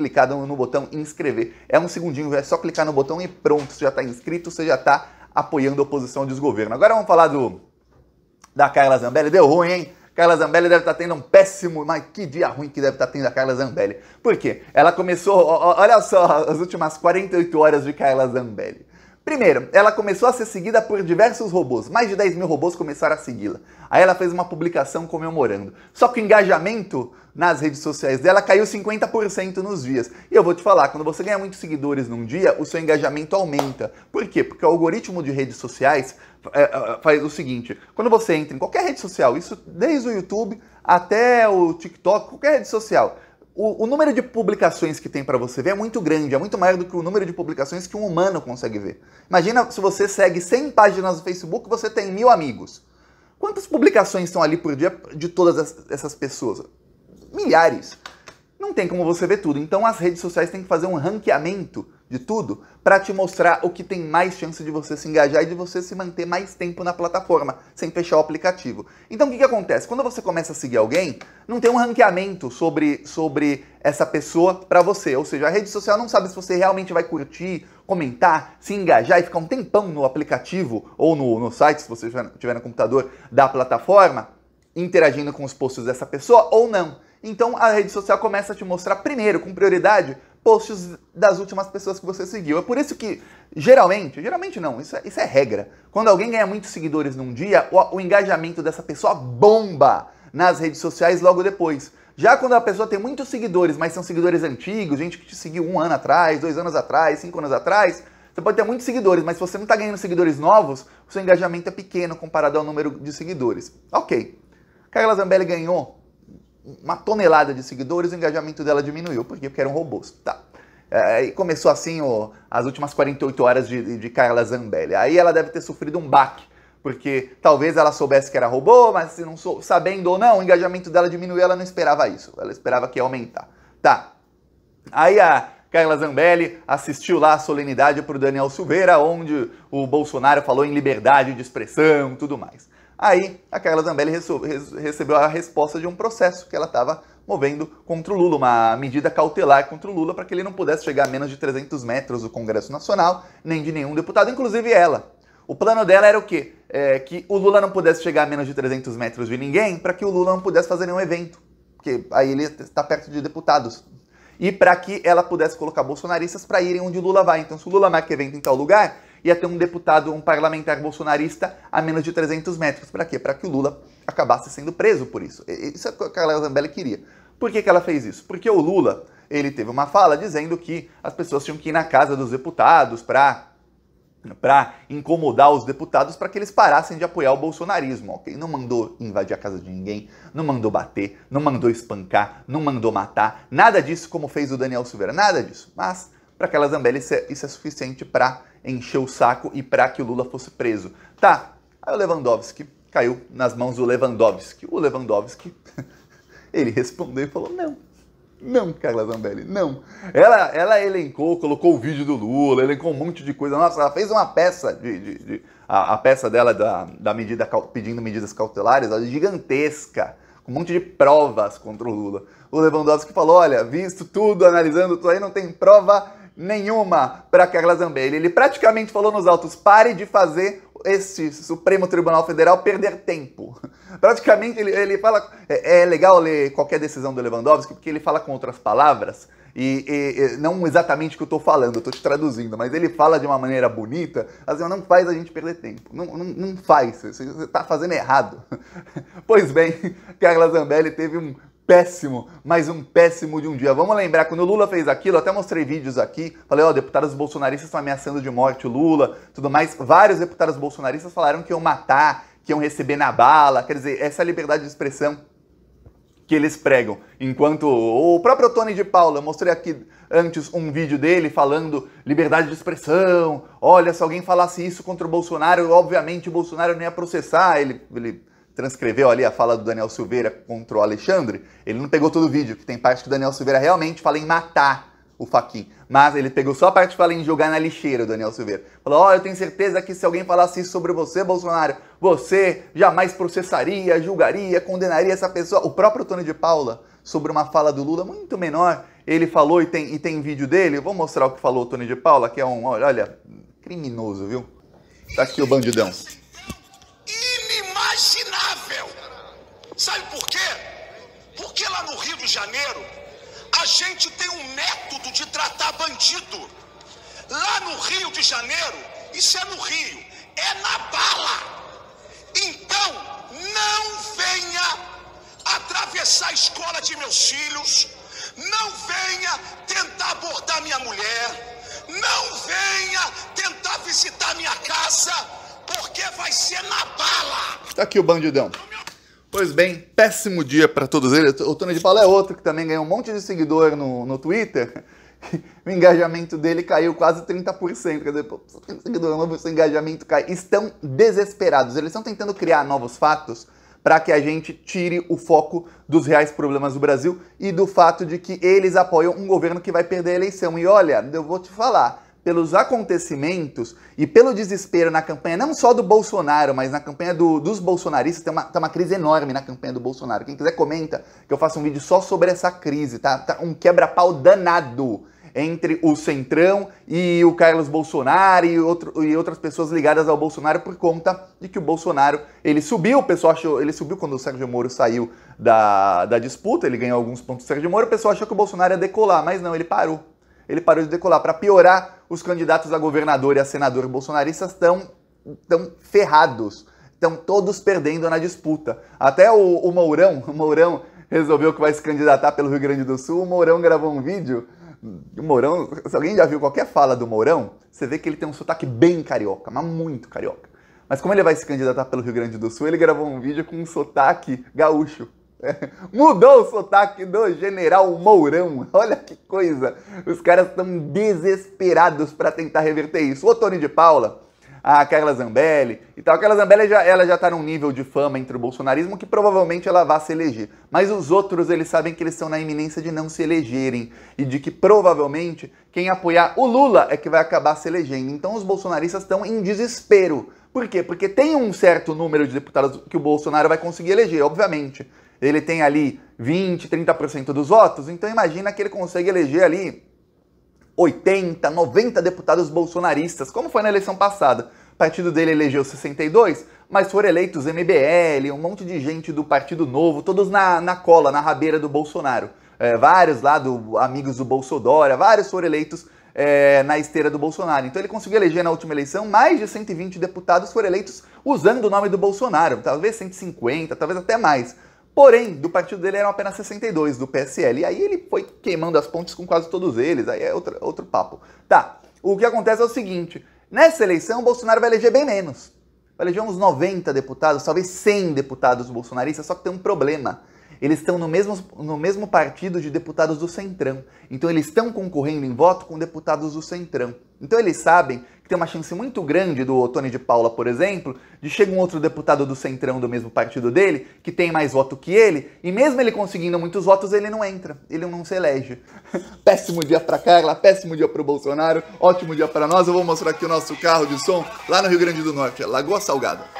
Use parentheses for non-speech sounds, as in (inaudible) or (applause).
clicar no botão inscrever. É um segundinho, é só clicar no botão e pronto, você já está inscrito, você já está apoiando a oposição dos desgoverno. Agora vamos falar do da Carla Zambelli. Deu ruim, hein? Carla Zambelli deve estar tá tendo um péssimo, mas que dia ruim que deve estar tá tendo a Carla Zambelli. Por quê? Ela começou, olha só, as últimas 48 horas de Carla Zambelli. Primeiro, ela começou a ser seguida por diversos robôs. Mais de 10 mil robôs começaram a segui-la. Aí ela fez uma publicação comemorando. Só que o engajamento nas redes sociais dela caiu 50% nos dias. E eu vou te falar, quando você ganha muitos seguidores num dia, o seu engajamento aumenta. Por quê? Porque o algoritmo de redes sociais é, é, é, faz o seguinte: quando você entra em qualquer rede social, isso desde o YouTube até o TikTok, qualquer rede social o, o número de publicações que tem para você ver é muito grande, é muito maior do que o número de publicações que um humano consegue ver. Imagina se você segue 100 páginas no Facebook, você tem mil amigos. Quantas publicações estão ali por dia de todas essas pessoas? Milhares. Não tem como você ver tudo. Então as redes sociais têm que fazer um ranqueamento de tudo para te mostrar o que tem mais chance de você se engajar e de você se manter mais tempo na plataforma, sem fechar o aplicativo. Então o que, que acontece? Quando você começa a seguir alguém, não tem um ranqueamento sobre, sobre essa pessoa para você. Ou seja, a rede social não sabe se você realmente vai curtir, comentar, se engajar e ficar um tempão no aplicativo ou no, no site, se você estiver no computador da plataforma, interagindo com os posts dessa pessoa ou não. Então a rede social começa a te mostrar primeiro, com prioridade, posts das últimas pessoas que você seguiu. É por isso que, geralmente, geralmente não, isso é, isso é regra. Quando alguém ganha muitos seguidores num dia, o, o engajamento dessa pessoa bomba nas redes sociais logo depois. Já quando a pessoa tem muitos seguidores, mas são seguidores antigos, gente que te seguiu um ano atrás, dois anos atrás, cinco anos atrás, você pode ter muitos seguidores, mas se você não está ganhando seguidores novos, o seu engajamento é pequeno comparado ao número de seguidores. Ok. Carla Zambelli ganhou uma tonelada de seguidores, o engajamento dela diminuiu, porque, porque eram robôs. Tá. É, e começou assim o, as últimas 48 horas de, de Carla Zambelli. Aí ela deve ter sofrido um baque, porque talvez ela soubesse que era robô, mas se não sou, sabendo ou não, o engajamento dela diminuiu, ela não esperava isso. Ela esperava que ia aumentar. Tá. Aí a Carla Zambelli assistiu lá a solenidade para o Daniel Silveira, onde o Bolsonaro falou em liberdade de expressão e tudo mais. Aí a Carla Zambelli recebeu a resposta de um processo que ela estava movendo contra o Lula, uma medida cautelar contra o Lula para que ele não pudesse chegar a menos de 300 metros do Congresso Nacional, nem de nenhum deputado, inclusive ela. O plano dela era o quê? É, que o Lula não pudesse chegar a menos de 300 metros de ninguém para que o Lula não pudesse fazer nenhum evento, porque aí ele está perto de deputados. E para que ela pudesse colocar bolsonaristas para irem onde o Lula vai. Então, se o Lula marca evento em tal lugar, ia ter um deputado, um parlamentar bolsonarista a menos de 300 metros. Para quê? Para que o Lula acabasse sendo preso por isso. Isso é o que a Carla Zambelli queria. Por que, que ela fez isso? Porque o Lula, ele teve uma fala dizendo que as pessoas tinham que ir na casa dos deputados para para incomodar os deputados para que eles parassem de apoiar o bolsonarismo, ok? Não mandou invadir a casa de ninguém, não mandou bater, não mandou espancar, não mandou matar, nada disso como fez o Daniel Silveira, nada disso. Mas para aquela Zambelli isso é, isso é suficiente para encher o saco e para que o Lula fosse preso. Tá, aí o Lewandowski caiu nas mãos do Lewandowski. O Lewandowski, (laughs) ele respondeu e falou: não, não, Carla Zambelli, não. Ela, ela elencou, colocou o vídeo do Lula, elencou um monte de coisa. Nossa, ela fez uma peça de. de, de a, a, peça dela da, da medida pedindo medidas cautelares, ela é gigantesca, com um monte de provas contra o Lula. O Lewandowski falou: olha, visto tudo, analisando tudo aí, não tem prova nenhuma para Carla Zambelli. Ele praticamente falou nos autos: pare de fazer este Supremo Tribunal Federal perder tempo. (laughs) Praticamente ele, ele fala. É, é, legal ler qualquer decisão do Lewandowski, porque ele fala com outras palavras. E, e, e não exatamente o que eu estou falando, eu estou te traduzindo, mas ele fala de uma maneira bonita, assim, não faz a gente perder tempo. Não, não, não faz, você está fazendo errado. (laughs) Pois bem, Carla Zambelli teve um péssimo, mas um péssimo de um dia. Vamos lembrar, quando o Lula fez aquilo, até mostrei vídeos aqui, falei, ó, oh, deputados bolsonaristas estão ameaçando de morte o Lula, tudo mais. Vários deputados bolsonaristas falaram que iam matar, que iam receber na bala, quer dizer, essa é liberdade de expressão que eles pregam. Enquanto o próprio Tony de Paula, eu mostrei aqui antes um vídeo dele falando liberdade de expressão, olha, se alguém falasse isso contra o Bolsonaro, obviamente o Bolsonaro não ia processar, ele, ele transcreveu ali a fala do Daniel Silveira contra o Alexandre, ele não pegou todo o vídeo, que tem parte que o Daniel Silveira realmente fala em matar o Faquin. Mas ele pegou só a parte que fala em jogar na lixeira, o Daniel Silveira. Falou: Ó, eu tenho certeza que se alguém falasse isso sobre você, Bolsonaro, você jamais processaria, julgaria, condenaria essa pessoa. O próprio Tony de Paula, sobre uma fala do Lula muito menor, ele falou e tem, e tem vídeo dele. Eu vou mostrar o que falou o Tony de Paula, que é um, olha, criminoso, viu? Tá aqui o bandidão. A gente tem um método de tratar bandido. Lá no Rio de Janeiro, isso é no Rio, é na bala. Então, não venha atravessar a escola de meus filhos, não venha tentar abordar minha mulher, não venha tentar visitar minha casa, porque vai ser na bala. Está aqui o bandidão. Pois bem, péssimo dia para todos eles. O Tony de Paula é outro que também ganhou um monte de seguidor no, no Twitter. (laughs) o engajamento dele caiu quase 30%. Quer dizer, pô, seguidor novo, seu engajamento cai. Estão desesperados. Eles estão tentando criar novos fatos para que a gente tire o foco dos reais problemas do Brasil e do fato de que eles apoiam um governo que vai perder a eleição. E olha, eu vou te falar pelos acontecimentos e pelo desespero na campanha, não só do Bolsonaro, mas na campanha do, dos bolsonaristas, tem uma, tem uma crise enorme na campanha do Bolsonaro. Quem quiser comenta que eu faço um vídeo só sobre essa crise, tá? tá um quebra-pau danado entre o Centrão e o Carlos Bolsonaro e, outro, e outras pessoas ligadas ao Bolsonaro por conta de que o Bolsonaro ele subiu, o pessoal achou, ele subiu quando o Sérgio Moro saiu da, da disputa, ele ganhou alguns pontos do Sérgio Moro, o pessoal achou que o Bolsonaro ia decolar, mas não, ele parou. Ele parou de decolar. Para piorar, os candidatos a governador e a senador bolsonaristas estão tão ferrados, estão todos perdendo na disputa. Até o, o Mourão, o Mourão resolveu que vai se candidatar pelo Rio Grande do Sul, o Mourão gravou um vídeo. O Mourão, se alguém já viu qualquer fala do Mourão, você vê que ele tem um sotaque bem carioca, mas muito carioca. Mas como ele vai se candidatar pelo Rio Grande do Sul, ele gravou um vídeo com um sotaque gaúcho. (laughs) Mudou o sotaque do General Mourão. (laughs) Olha que coisa. Os caras estão desesperados para tentar reverter isso. O Tony de Paula, a Carla Zambelli e tal. A Carla Zambelli já, ela já está num nível de fama entre o bolsonarismo que provavelmente ela vai se eleger. Mas os outros, eles sabem que eles estão na iminência de não se elegerem e de que provavelmente quem apoiar o Lula é que vai acabar se elegendo. Então os bolsonaristas estão em desespero. Por quê? Porque tem um certo número de deputados que o Bolsonaro vai conseguir eleger, obviamente ele tem ali 20, 30% dos votos, então imagina que ele consegue eleger ali 80, 90 deputados bolsonaristas, como foi na eleição passada. O partido dele elegeu 62, mas foram eleitos MBL, um monte de gente do Partido Novo, todos na, na cola, na rabeira do Bolsonaro. É, vários lá do amigos do Bolsodória, vários foram eleitos é, na esteira do Bolsonaro. Então ele conseguiu eleger na última eleição mais de 120 deputados foram eleitos usando o nome do Bolsonaro, talvez 150, talvez até mais. Porém, do partido dele eram apenas 62, do PSL. E aí ele foi queimando as pontes com quase todos eles, aí é outro, outro papo. Tá, o que acontece é o seguinte: nessa eleição, o Bolsonaro vai eleger bem menos. Vai eleger uns 90 deputados, talvez 100 deputados bolsonaristas, só que tem um problema. Eles estão no mesmo, no mesmo partido de deputados do Centrão. Então eles estão concorrendo em voto com deputados do Centrão. Então eles sabem tem uma chance muito grande do Tony de Paula, por exemplo, de chegar um outro deputado do Centrão do mesmo partido dele, que tem mais voto que ele, e mesmo ele conseguindo muitos votos, ele não entra, ele não se elege. (laughs) péssimo dia para Carla, péssimo dia para o Bolsonaro, ótimo dia para nós. Eu vou mostrar aqui o nosso carro de som lá no Rio Grande do Norte, é Lagoa Salgada.